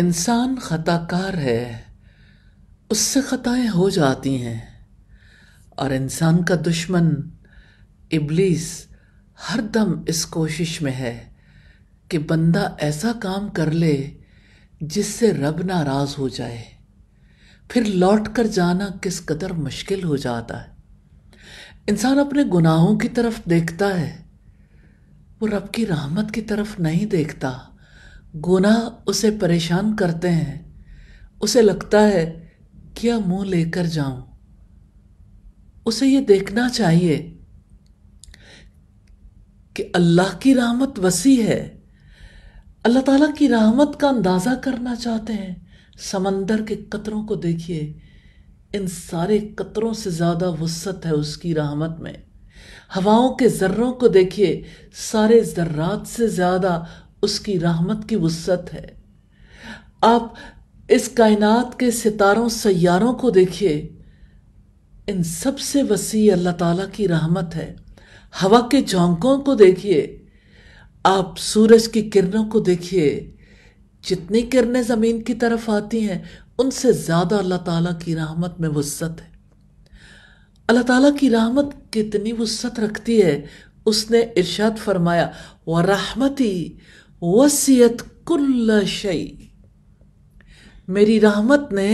इंसान ख़ताकार है उससे ख़ताएं हो जाती हैं और इंसान का दुश्मन इबलीस हर दम इस कोशिश में है कि बंदा ऐसा काम कर ले जिससे रब नाराज़ हो जाए फिर लौट कर जाना किस कदर मुश्किल हो जाता है इंसान अपने गुनाहों की तरफ देखता है वो रब की रहमत की तरफ नहीं देखता गुनाह उसे परेशान करते हैं उसे लगता है क्या मुंह लेकर जाऊं उसे यह देखना चाहिए कि अल्लाह की रहमत वसी है अल्लाह ताला की रहमत का अंदाज़ा करना चाहते हैं समंदर के कतरों को देखिए इन सारे कतरों से ज़्यादा वसत है उसकी रहमत में हवाओं के जर्रों को देखिए सारे जर्रात से ज़्यादा उसकी रहमत की वसत है आप इस कायनात के सितारों सैारों को देखिए इन सबसे वसी अल्लाह ताला की रहमत है हवा के झोंकों को देखिए आप सूरज की किरणों को देखिए जितनी किरणें ज़मीन की तरफ आती हैं उनसे ज़्यादा अल्लाह ताला की रहमत में वसत है अल्लाह ताला की रहमत कितनी वसत रखती है उसने इरशाद फरमाया व रहमती वसीयत कुल्ल शई मेरी रहमत ने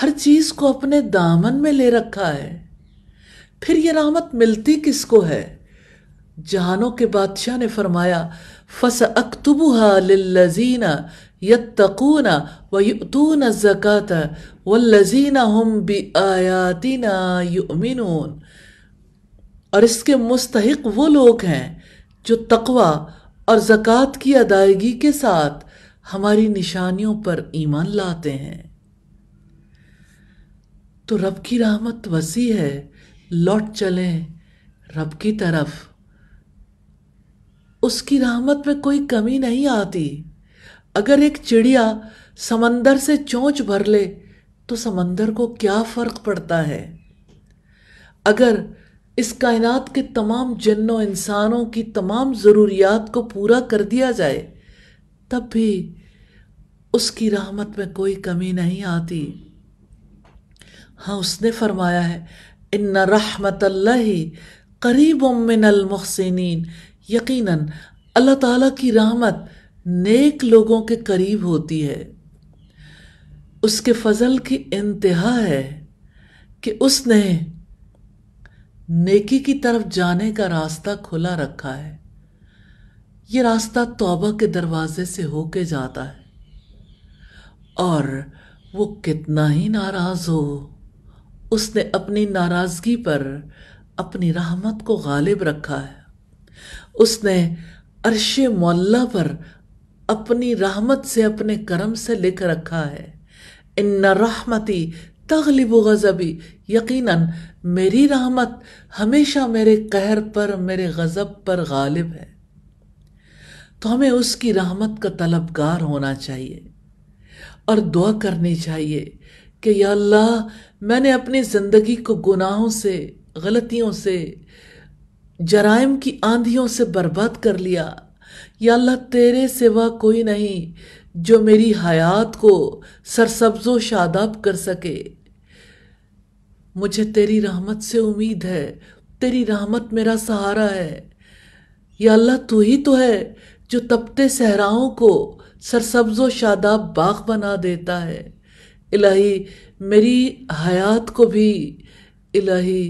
हर चीज को अपने दामन में ले रखा है फिर यह रहमत मिलती किसको है जहानों के बादशाह ने फरमाया फस अक्तुबुहा लिल्लजीना यत्तकूना व युतून जक़ात लजीना हम बि आयातिना युमिनून और इसके मुस्तहिक वो लोग हैं जो तकवा और ज़क़़त की अदायगी के साथ हमारी निशानियों पर ईमान लाते हैं तो रब की रहमत वसी है लौट चलें रब की तरफ उसकी रहमत में कोई कमी नहीं आती अगर एक चिड़िया समंदर से चोंच भर ले तो समंदर को क्या फ़र्क पड़ता है अगर इस कायनात के तमाम जन्नों इंसानों की तमाम ज़रूरियात को पूरा कर दिया जाए तब भी उसकी रहमत में कोई कमी नहीं आती हाँ उसने फरमाया है इन रहमत ही करीब मिनलमहसिन यकीनन अल्लाह ताला की रहमत नेक लोगों के करीब होती है उसके फजल की इंतहा है कि उसने नेकी की तरफ जाने का रास्ता खुला रखा है ये रास्ता तौबा के दरवाजे से होके जाता है और वो कितना ही नाराज हो उसने अपनी नाराज़गी पर अपनी रहमत को गालिब रखा है उसने अरश मोल्ला पर अपनी रहमत से अपने कर्म से लिख रखा है इन रहमती तगलिब गज़बी यकीन मेरी रहमत हमेशा मेरे कहर पर मेरे गज़ब पर गालिब है तो हमें उसकी रहमत का तलबगार होना चाहिए और दुआ करनी चाहिए कि या अल्लाह मैंने अपनी ज़िंदगी को गुनाहों से गलतियों से जराइम की आंधियों से बर्बाद कर लिया या अल्लाह तेरे सिवा कोई नहीं जो मेरी हयात को सरसब्ज़ो शादाब कर सके मुझे तेरी रहमत से उम्मीद है तेरी रहमत मेरा सहारा है या अल्लाह तू ही तो है जो तपते सहराओं को सरसब्ज़ो शादाब बाग बना देता है इलाही मेरी हयात को भी इलाही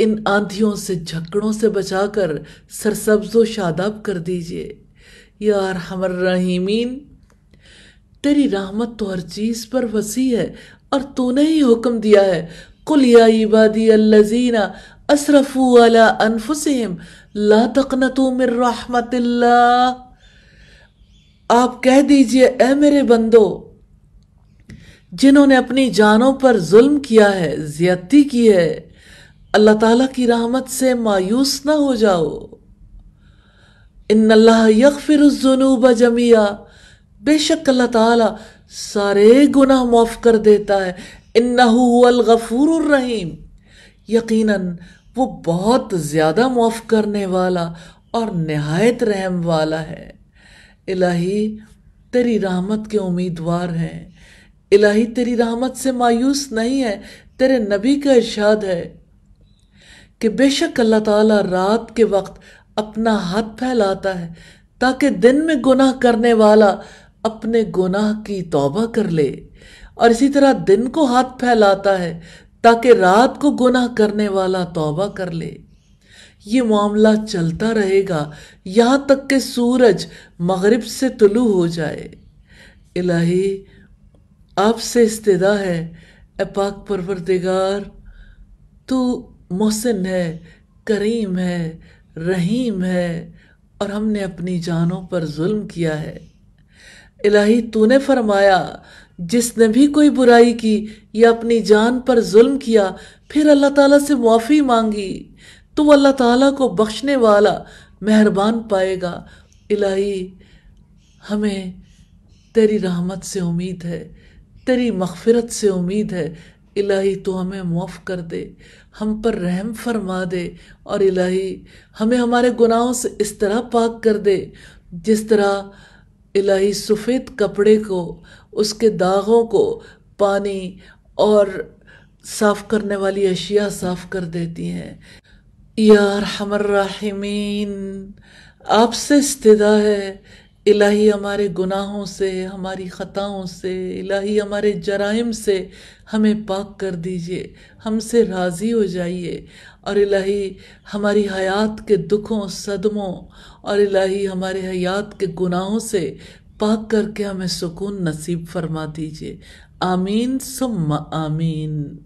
इन आंधियों से झकड़ों से बचाकर सरसब्ज़ो शादाब कर दीजिए यार हमर रहीमीन तेरी रहमत तो हर चीज़ पर वसी है और तूने ही हुक्म दिया है कुलिया इबादी अल्लजीना असरफू अला अनफुसहम ला तकनतु मिर रहमतिल्लाह आप कह दीजिए ए मेरे बंदो जिन्होंने अपनी जानों पर जुल्म किया है ज्यादती की है अल्लाह ताला की रहमत से मायूस ना हो जाओ इन अल्लाह यकफिर जुनूब जमिया बेशक अल्लाह ताला सारे गुनाह माफ़ कर देता है इन्नाहुअल गफूर रहीम यकीनन वो बहुत ज़्यादा माफ़ करने वाला और नहायत रहम वाला है इलाही तेरी रहमत के उम्मीदवार हैं इलाही तेरी रहमत से मायूस नहीं है तेरे नबी का इर्शाद है कि बेशक अल्लाह ताला रात के वक्त अपना हाथ फैलाता है ताकि दिन में गुनाह करने वाला अपने गुनाह की तौबा कर ले और इसी तरह दिन को हाथ फैलाता है ताकि रात को गुनाह करने वाला तौबा कर ले ये मामला चलता रहेगा यहाँ तक कि सूरज मगरिब से तुलू हो जाए इलाही आपसे इस्तेदा है अपाक परवरदिगार तू मोहसिन है करीम है रहीम है और हमने अपनी जानों पर जुल्म किया है इलाही तूने फरमाया जिसने भी कोई बुराई की या अपनी जान पर जुल्म किया फिर अल्लाह ताला से मुआफ़ी मांगी तो अल्लाह ताला को बख्शने वाला मेहरबान पाएगा इलाही हमें तेरी रहमत से उम्मीद है तेरी मगफरत से उम्मीद है इलाही तो हमें मुआफ़ कर दे हम पर रहम फरमा दे और इलाही हमें हमारे गुनाहों से इस तरह पाक कर दे जिस तरह इलाही सफ़ेद कपड़े को उसके दागों को पानी और साफ़ करने वाली अशिया साफ़ कर देती हैं यार हमर राहिमीन आपसे इस्तदा है इलाही हमारे गुनाहों से हमारी ख़ताओं से इलाही हमारे जराइम से हमें पाक कर दीजिए हमसे राज़ी हो जाइए और इलाही हमारी हयात के दुखों सदमों और इलाही हमारे हयात के गुनाहों से पाक करके हमें सुकून नसीब फरमा दीजिए आमीन सुम्मा आमीन